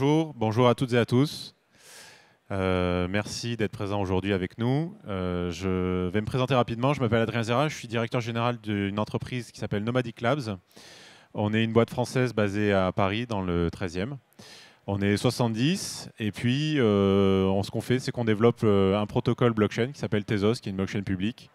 Bonjour, à toutes et à tous. Euh, merci d'être présent aujourd'hui avec nous. Euh, je vais me présenter rapidement. Je m'appelle Adrien Zera, je suis directeur général d'une entreprise qui s'appelle Nomadic Labs. On est une boîte française basée à Paris, dans le 13e. On est 70 et puis euh, ce qu'on fait, c'est qu'on développe un protocole blockchain qui s'appelle Tezos, qui est une blockchain publique,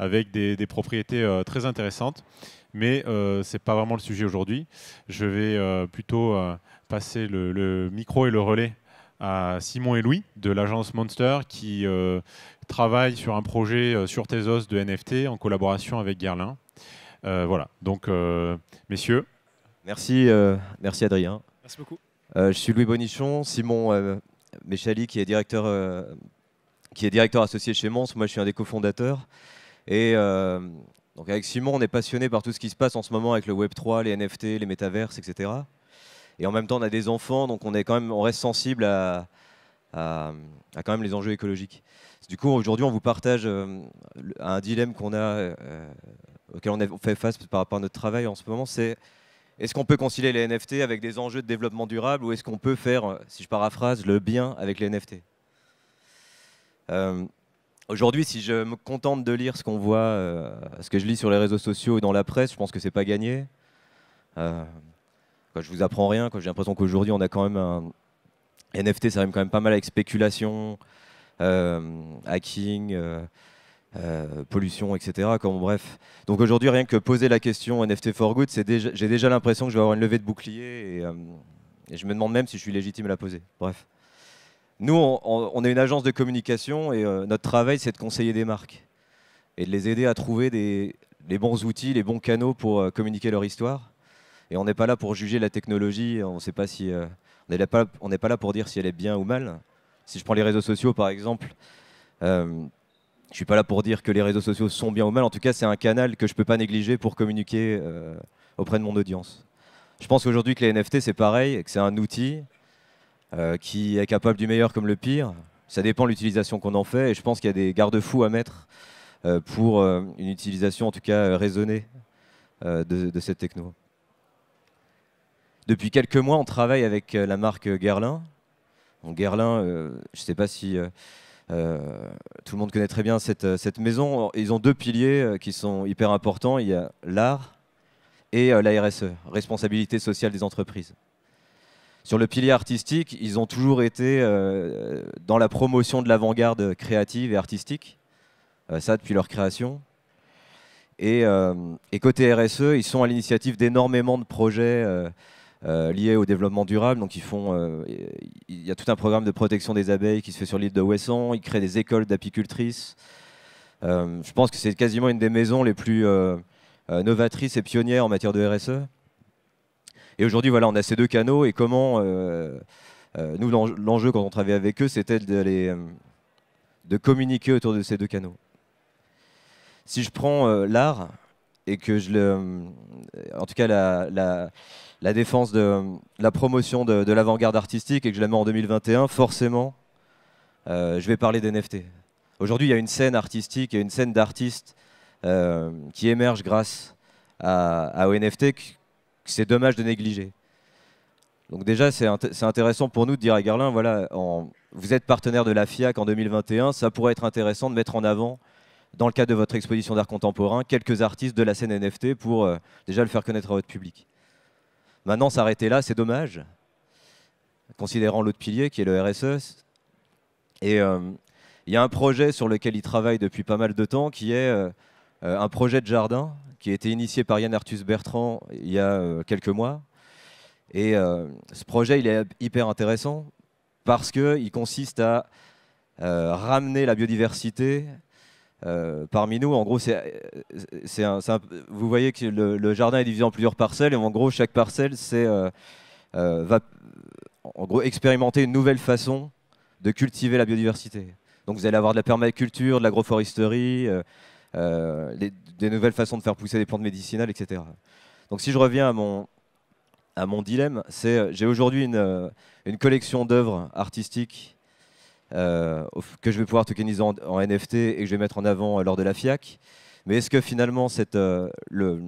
avec des, des propriétés très intéressantes mais euh, ce n'est pas vraiment le sujet aujourd'hui. Je vais euh, plutôt euh, passer le, micro et le relais à Simon et Louis de l'agence Monster qui travaillent sur un projet sur Tezos de NFT en collaboration avec Guerlain. voilà, donc messieurs. Merci, merci Adrien. Merci beaucoup. je suis Louis Bonichon, Simon Méchali qui est directeur qui est directeur associé chez Monster. Moi, je suis un des cofondateurs. Et donc avec Simon, on est passionné par tout ce qui se passe en ce moment avec le Web 3, les NFT, les métaverses, etc. Et en même temps, on a des enfants, donc on est quand même, on reste sensible à, quand même les enjeux écologiques. Du coup, aujourd'hui, on vous partage euh, un dilemme qu'on a, euh, auquel on fait face par rapport à notre travail en ce moment, c'est est-ce qu'on peut concilier les NFT avec des enjeux de développement durable ou est-ce qu'on peut faire, si je paraphrase, le bien avec les NFT euh, Aujourd'hui, si je me contente de lire ce qu'on voit, euh, ce que je lis sur les réseaux sociaux et dans la presse, je pense que c'est pas gagné. Euh, quand je vous apprends rien, j'ai l'impression qu'aujourd'hui, on a quand même un NFT, ça rime quand même pas mal avec spéculation, euh, hacking, euh, pollution, etc. Comme, bref. Donc aujourd'hui, rien que poser la question NFT for good, j'ai déjà, l'impression que je vais avoir une levée de bouclier et je me demande même si je suis légitime à la poser. Bref. Nous, on, est une agence de communication et euh, notre travail, c'est de conseiller des marques et de les aider à trouver des, les bons outils, les bons canaux pour euh, communiquer leur histoire. Et on n'est pas là pour juger la technologie, on sait pas, si, euh, pas, pas là pour dire si elle est bien ou mal. Si je prends les réseaux sociaux, par exemple, je ne suis pas là pour dire que les réseaux sociaux sont bien ou mal. En tout cas, c'est un canal que je ne peux pas négliger pour communiquer auprès de mon audience. Je pense qu'aujourd'hui que les NFT, c'est pareil, que c'est un outil euh, qui est capable du meilleur comme le pire. Ça dépend de l'utilisation qu'on en fait et je pense qu'il y a des garde-fous à mettre euh, pour euh, une utilisation en tout cas raisonnée de, cette techno. Depuis quelques mois, on travaille avec la marque Guerlain. Gerlin, Guerlain, je ne sais pas si tout le monde connaît très bien cette, cette maison. Ils ont deux piliers qui sont hyper importants. Il y a l'art et la RSE, responsabilité sociale des entreprises sur le pilier artistique, ils ont toujours été euh, dans la promotion de l'avant-garde créative et artistique, euh, ça depuis leur création. Et, euh, côté RSE, ils sont à l'initiative d'énormément de projets liés au développement durable. Donc ils font, il y a tout un programme de protection des abeilles qui se fait sur l'île de Wesson, Ils créent des écoles d'apicultrices. je pense que c'est quasiment une des maisons les plus novatrices et pionnières en matière de RSE. Et aujourd'hui, voilà, on a ces deux canaux et comment euh, euh, nous l'enjeu quand on travaillait avec eux, c'était d'aller euh, de communiquer autour de ces deux canaux. Si je prends l'art et que je le, en tout cas la, défense de la promotion de, l'avant-garde artistique et que je la mets en 2021, forcément, je vais parler des NFT. Aujourd'hui, il y a une scène artistique, il y a une scène d'artistes qui émerge grâce à, à, NFT c'est dommage de négliger. Donc déjà, c'est intéressant pour nous de dire à Garlin, voilà, en, vous êtes partenaire de la FIAC en 2021, ça pourrait être intéressant de mettre en avant, dans le cadre de votre exposition d'art contemporain, quelques artistes de la scène NFT pour euh, déjà le faire connaître à votre public. Maintenant, s'arrêter là, c'est dommage, considérant l'autre pilier qui est le RSE. Et euh, il y a un projet sur lequel il travaille depuis pas mal de temps qui est... Euh, euh, un projet de jardin qui a été initié par Yann Arthus Bertrand il y a euh, quelques mois. Et euh, ce projet, il est hyper intéressant parce qu'il consiste à ramener la biodiversité parmi nous, en gros, c'est, un, vous voyez que le, jardin est divisé en plusieurs parcelles et en gros, chaque parcelle c'est, va en gros, expérimenter une nouvelle façon de cultiver la biodiversité. Donc vous allez avoir de la permaculture, de l'agroforesterie, euh, des nouvelles façons de faire pousser des plantes médicinales, etc. Donc si je reviens à mon, à mon dilemme, c'est euh, j'ai aujourd'hui une, euh, une, collection d'œuvres artistiques que je vais pouvoir tokeniser en, NFT et que je vais mettre en avant lors de la FIAC. Mais est-ce que finalement, cette, le,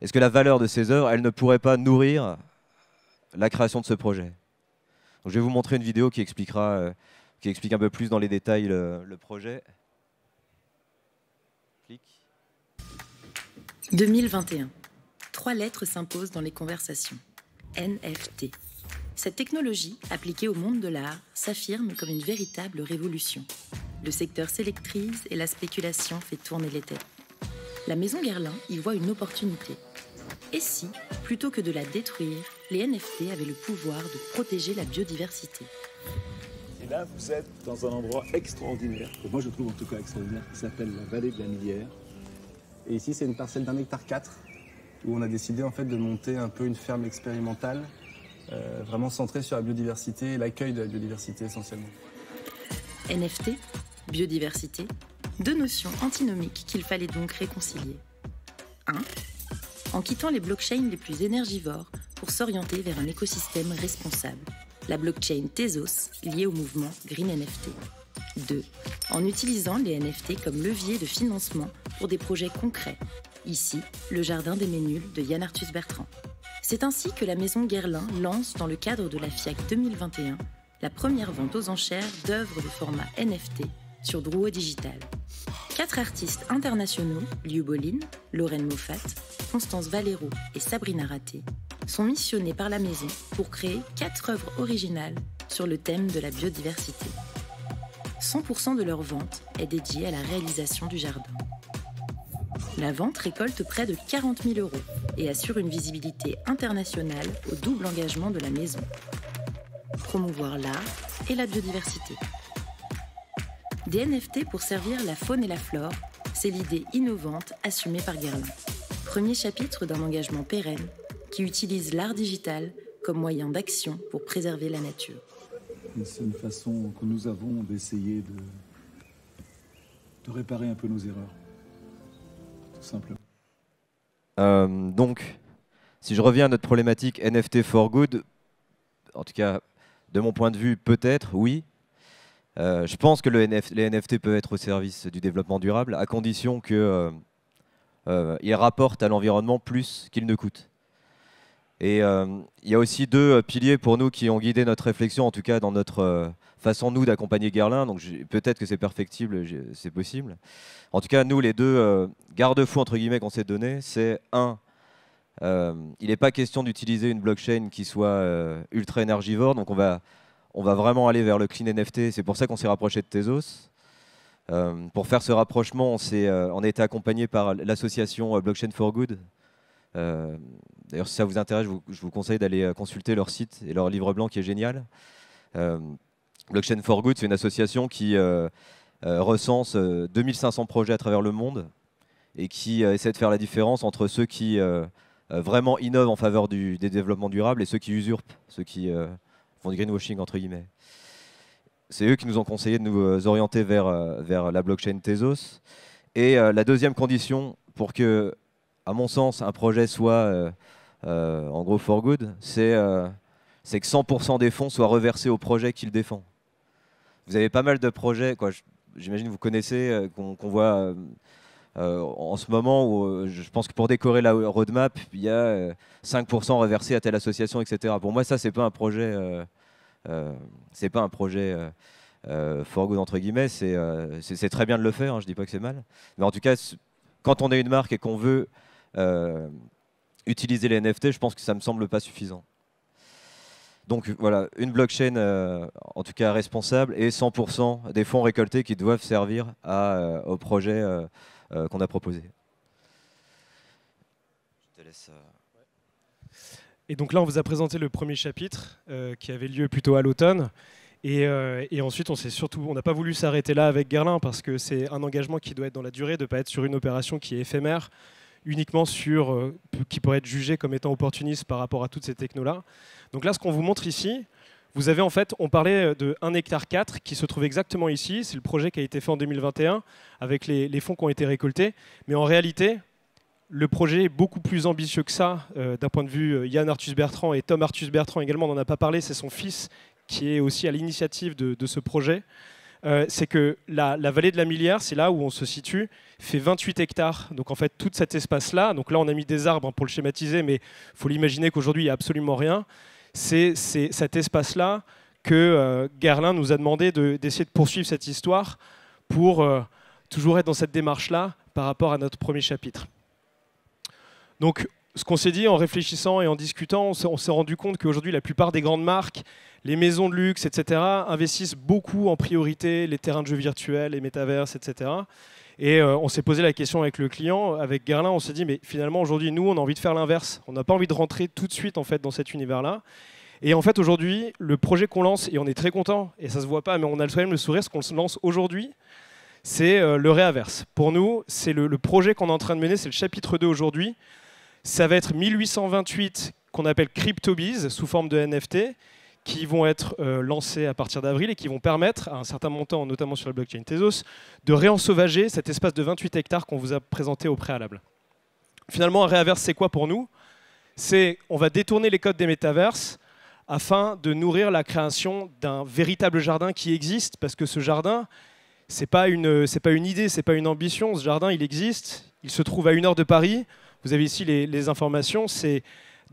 est-ce que la valeur de ces œuvres, elle ne pourrait pas nourrir la création de ce projet Je vais vous montrer une vidéo qui expliquera, qui explique un peu plus dans les détails le projet. 2021. Trois lettres s'imposent dans les conversations. NFT. Cette technologie, appliquée au monde de l'art, s'affirme comme une véritable révolution. Le secteur s'électrise et la spéculation fait tourner les têtes. La maison Guerlain y voit une opportunité. Et si, plutôt que de la détruire, les NFT avaient le pouvoir de protéger la biodiversité là, vous êtes dans un endroit extraordinaire, que moi je trouve en tout cas extraordinaire, qui s'appelle la vallée de la Millière. Et ici, c'est une parcelle d'un hectare 4, où on a décidé en fait de monter un peu une ferme expérimentale, euh, vraiment centrée sur la biodiversité et l'accueil de la biodiversité essentiellement. NFT, biodiversité, deux notions antinomiques qu'il fallait donc réconcilier. Un, En quittant les blockchains les plus énergivores pour s'orienter vers un écosystème responsable la blockchain Tezos liée au mouvement Green NFT. 2. En utilisant les NFT comme levier de financement pour des projets concrets. Ici, le Jardin des Ménules de Yann Arthus Bertrand. C'est ainsi que la maison Guerlain lance, dans le cadre de la FIAC 2021, la première vente aux enchères d'œuvres de format NFT sur Drouot Digital. Quatre artistes internationaux, Liu Bolin, Lorraine Moffat, Constance Valero et Sabrina Raté, sont missionnés par la maison pour créer quatre œuvres originales sur le thème de la biodiversité. 100% de leur vente est dédiée à la réalisation du jardin. La vente récolte près de 40 000 euros et assure une visibilité internationale au double engagement de la maison. Promouvoir l'art et la biodiversité. Des NFT pour servir la faune et la flore, c'est l'idée innovante assumée par Guerlain. Premier chapitre d'un engagement pérenne qui utilise l'art digital comme moyen d'action pour préserver la nature. C'est une façon que nous avons d'essayer de, réparer un peu nos erreurs, tout simplement. Euh, donc, si je reviens à notre problématique NFT for Good, en tout cas, de mon point de vue, peut-être, oui, euh, je pense que le les NFT peuvent être au service du développement durable, à condition qu'ils euh, euh rapportent à l'environnement plus qu'ils ne coûtent. Et euh, il y a aussi deux piliers pour nous qui ont guidé notre réflexion, en tout cas dans notre façon, nous, d'accompagner Guerlain. Donc peut-être que c'est perfectible, c'est possible. En tout cas, nous, les deux garde-fous, entre guillemets, qu'on s'est donnés, c'est un, il n'est pas question d'utiliser une blockchain qui soit ultra énergivore, donc on va on va vraiment aller vers le clean NFT. C'est pour ça qu'on s'est rapproché de Tezos. Euh, pour faire ce rapprochement, euh, on, a été accompagné par l'association euh, Blockchain for Good. D'ailleurs, si ça vous intéresse, je vous, conseille d'aller consulter leur site et leur livre blanc qui est génial. Blockchain for Good, c'est une association qui recense 2500 projets à travers le monde et qui essaie de faire la différence entre ceux qui vraiment innovent en faveur du, des développements durables et ceux qui usurpent, ceux qui font du greenwashing entre guillemets. C'est eux qui nous ont conseillé de nous euh, orienter vers, euh, vers la blockchain Tezos. Et euh, la deuxième condition pour que, à mon sens, un projet soit en gros for good, c'est que 100% des fonds soient reversés au projet qu'il défend. Vous avez pas mal de projets, j'imagine que vous connaissez, qu'on voit euh, en ce moment, où, euh, je pense que pour décorer la roadmap, il y a 5% euh, reversé à telle association, etc. Pour moi, ça, c'est pas un projet. c'est pas un projet. Euh, entre guillemets, c'est très bien de le faire, hein, je dis pas que c'est mal. Mais en tout cas, quand on est une marque et qu'on veut utiliser les NFT, je pense que ça me semble pas suffisant. Donc voilà, une blockchain en tout cas responsable et 100% des fonds récoltés qui doivent servir au projet euh, qu'on a proposé. Euh, et donc là, on vous a présenté le premier chapitre euh, qui avait lieu plutôt à l'automne. Et, ensuite, on s'est surtout, on n'a pas voulu s'arrêter là avec Gerlin parce que c'est un engagement qui doit être dans la durée, de ne pas être sur une opération qui est éphémère, uniquement sur qui pourrait être jugée comme étant opportuniste par rapport à toutes ces technos-là. Donc là, ce qu'on vous montre ici, vous avez en fait, on parlait euh, de 1 hectare 4 qui se trouve exactement ici, c'est le projet qui a été fait en 2021 avec les, fonds qui ont été récoltés, mais en réalité, le projet est beaucoup plus ambitieux que ça euh, d'un point de vue euh, Yann Arthus Bertrand et Tom Arthus Bertrand également, n'en a pas parlé, c'est son fils qui est aussi à l'initiative de, ce projet. c'est que la, vallée de la Milière, c'est là où on se situe, fait 28 hectares. Donc en fait, tout cet espace-là, donc là on a mis des arbres hein, pour le schématiser, mais il faut l'imaginer qu'aujourd'hui il n'y a absolument rien c'est cet espace-là que euh, Garlin nous a demandé d'essayer de, poursuivre cette histoire pour euh, toujours être dans cette démarche-là par rapport à notre premier chapitre. Donc, ce qu'on s'est dit en réfléchissant et en discutant, on s'est rendu compte qu'aujourd'hui, la plupart des grandes marques, les maisons de luxe, etc., investissent beaucoup en priorité les terrains de jeux virtuels, les métaverses, etc. Et euh, on s'est posé la question avec le client, avec Garlin, on s'est dit, mais finalement aujourd'hui, nous, on a envie de faire l'inverse. On n'a pas envie de rentrer tout de suite en fait dans cet univers-là. Et en fait, aujourd'hui, le projet qu'on lance, et on est très content, et ça se voit pas, mais on a même le sourire, ce qu'on lance aujourd'hui, c'est euh, le réaverse. Pour nous, c'est le, projet qu'on est en train de mener, c'est le chapitre 2 aujourd'hui. Ça va être 1828 qu'on appelle CryptoBees sous forme de NFT qui vont être euh, lancés à partir d'avril et qui vont permettre, à un certain montant, notamment sur la blockchain Tezos, de réensauvager cet espace de 28 hectares qu'on vous a présenté au préalable. Finalement, un réaverse, c'est quoi pour nous C'est on va détourner les codes des métaverses afin de nourrir la création d'un véritable jardin qui existe, parce que ce jardin, c'est pas une, c'est pas une idée, c'est pas une ambition. Ce jardin, il existe. Il se trouve à une heure de Paris. Vous avez ici les, les informations. C'est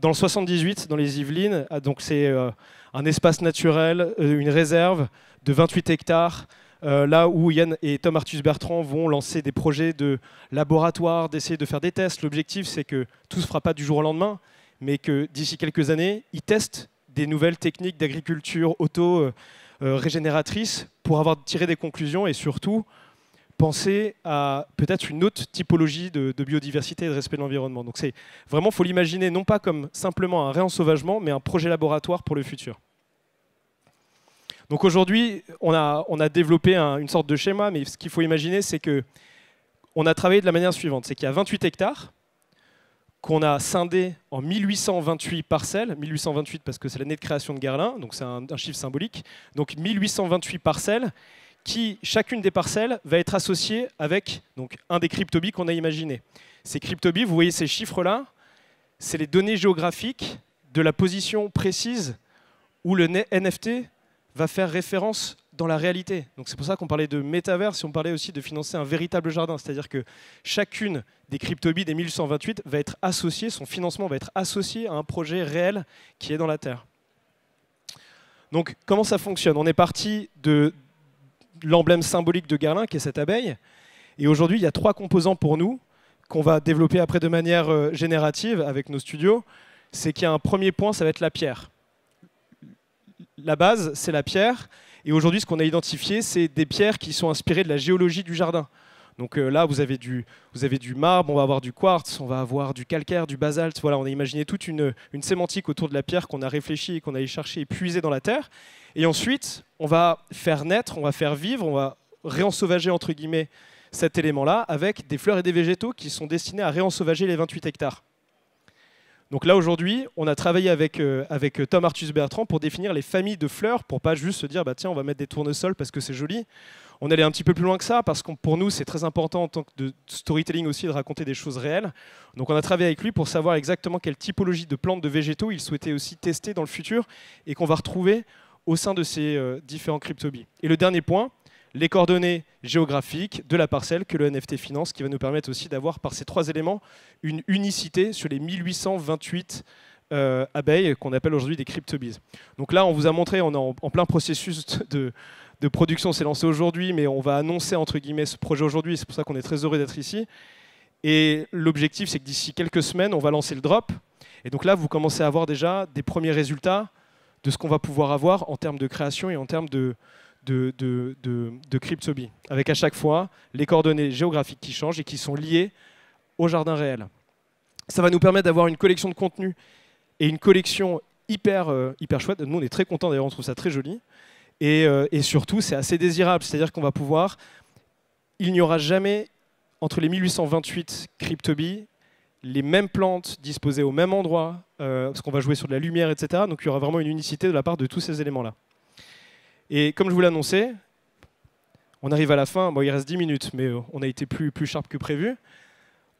dans le 78, dans les Yvelines. Ah, donc c'est euh, un espace naturel, euh, une réserve de 28 hectares. Euh, là où Yann et Tom Artus Bertrand vont lancer des projets de laboratoire, d'essayer de faire des tests. L'objectif, c'est que tout ne se fera pas du jour au lendemain, mais que d'ici quelques années, ils testent des nouvelles techniques d'agriculture auto-régénératrice pour avoir tiré des conclusions et surtout penser à peut-être une autre typologie de, biodiversité et de respect de l'environnement. Donc c'est vraiment, faut l'imaginer non pas comme simplement un réensauvagement, mais un projet laboratoire pour le futur. Donc aujourd'hui, on a, on a développé une sorte de schéma, mais ce qu'il faut imaginer, c'est que on a travaillé de la manière suivante, c'est qu'il y a 28 hectares qu'on a scindés en 1828 parcelles, 1828 parce que c'est l'année de création de Garlin, donc c'est un, un chiffre symbolique, donc 1828 parcelles qui, chacune des parcelles, va être associée avec donc, un des cryptobies qu'on a imaginé. Ces cryptobies, vous voyez ces chiffres-là, c'est les données géographiques de la position précise où le NFT va faire référence dans la réalité. Donc c'est pour ça qu'on parlait de métavers, si on parlait aussi de financer un véritable jardin, c'est-à-dire que chacune des cryptobies des 1128 va être associée, son financement va être associé à un projet réel qui est dans la Terre. Donc comment ça fonctionne On est parti de l'emblème symbolique de Garlin, qui est cette abeille. Et aujourd'hui, il y a trois composants pour nous qu'on va développer après de manière euh, générative avec nos studios. C'est qu'il y a un premier point, ça va être la pierre. La base, c'est la pierre. Et aujourd'hui, ce qu'on a identifié, c'est des pierres qui sont inspirées de la géologie du jardin. Donc euh, là, vous avez, du, marbre, on va avoir du quartz, on va avoir du calcaire, du basalte. Voilà, on a imaginé toute une, sémantique autour de la pierre qu'on a réfléchi et qu'on a cherché et puisé dans la terre. Et ensuite, on va faire naître, on va faire vivre, on va réensauvager entre guillemets cet élément-là avec des fleurs et des végétaux qui sont destinés à réensauvager les 28 hectares. Donc là aujourd'hui, on a travaillé avec, euh, avec euh, Tom Artus Bertrand pour définir les familles de fleurs, pour pas juste se dire bah tiens on va mettre des tournesols parce que c'est joli. On allait un petit peu plus loin que ça parce que pour nous c'est très important en tant que de storytelling aussi de raconter des choses réelles. Donc on a travaillé avec lui pour savoir exactement quelle typologie de plantes, de végétaux il souhaitait aussi tester dans le futur et qu'on va retrouver au sein de ces euh, différents cryptobies. Et le dernier point, les coordonnées géographiques de la parcelle que le NFT finance, qui va nous permettre aussi d'avoir par ces trois éléments une unicité sur les 1828 euh, abeilles qu'on appelle aujourd'hui des crypto-bis. Donc là, on vous a montré, on est en, plein processus de, de production, c'est lancé aujourd'hui, mais on va annoncer entre guillemets ce projet aujourd'hui, c'est pour ça qu'on est très heureux d'être ici. Et l'objectif, c'est que d'ici quelques semaines, on va lancer le drop. Et donc là, vous commencez à avoir déjà des premiers résultats de ce qu'on va pouvoir avoir en termes de création et en termes de, de, de, avec à chaque fois les coordonnées géographiques qui changent et qui sont liées au jardin réel. Ça va nous permettre d'avoir une collection de contenu et une collection hyper, euh, hyper chouette. Nous, on est très contents, d'ailleurs, on trouve ça très joli. Et, euh, et surtout, c'est assez désirable, c'est-à-dire qu'on va pouvoir... Il n'y aura jamais, entre les 1828 cryptobies les mêmes plantes disposées au même endroit, euh, parce qu'on va jouer sur de la lumière, etc. Donc il y aura vraiment une unicité de la part de tous ces éléments-là. Et comme je vous l'annonçais, on arrive à la fin, bon, il reste 10 minutes, mais euh, on a été plus, plus sharp que prévu.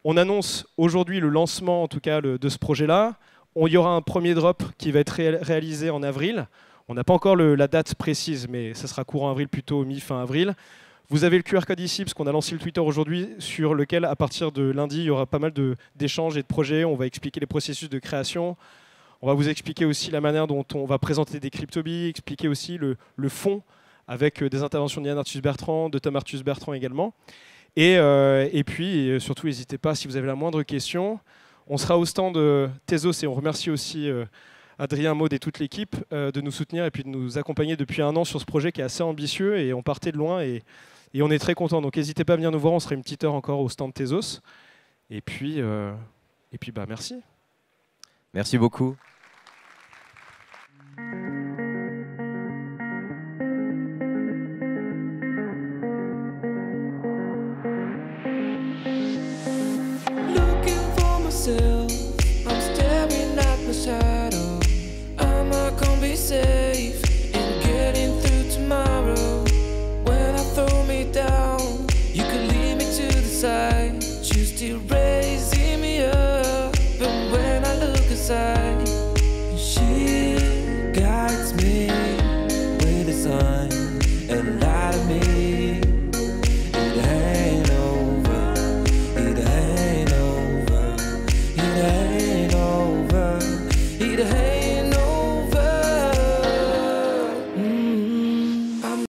On annonce aujourd'hui le lancement, en tout cas, de ce projet-là. Il y aura un premier drop qui va être réalisé en avril. On n'a pas encore la date précise, mais ça sera courant avril, plutôt mi-fin avril. Vous avez le QR code ici, parce qu'on a lancé le Twitter aujourd'hui, sur lequel, à partir de lundi, il y aura pas mal d'échanges et de projets. On va expliquer les processus de création. On va vous expliquer aussi la manière dont on va présenter des cryptobies, expliquer aussi le, le fond avec euh, des interventions de Yann Arthus Bertrand, de Tom Arthus Bertrand également. Et, euh, et puis, euh, surtout, n'hésitez pas si vous avez la moindre question. On sera au stand de Tezos et on remercie aussi Adrien Maud et toute l'équipe de nous soutenir et puis de nous accompagner depuis un an sur ce projet qui est assez ambitieux et on partait de loin et et on est très content. Donc n'hésitez pas à venir nous voir. On serait une petite heure encore au stand Tezos. Et puis, euh, et puis bah, merci. Merci beaucoup.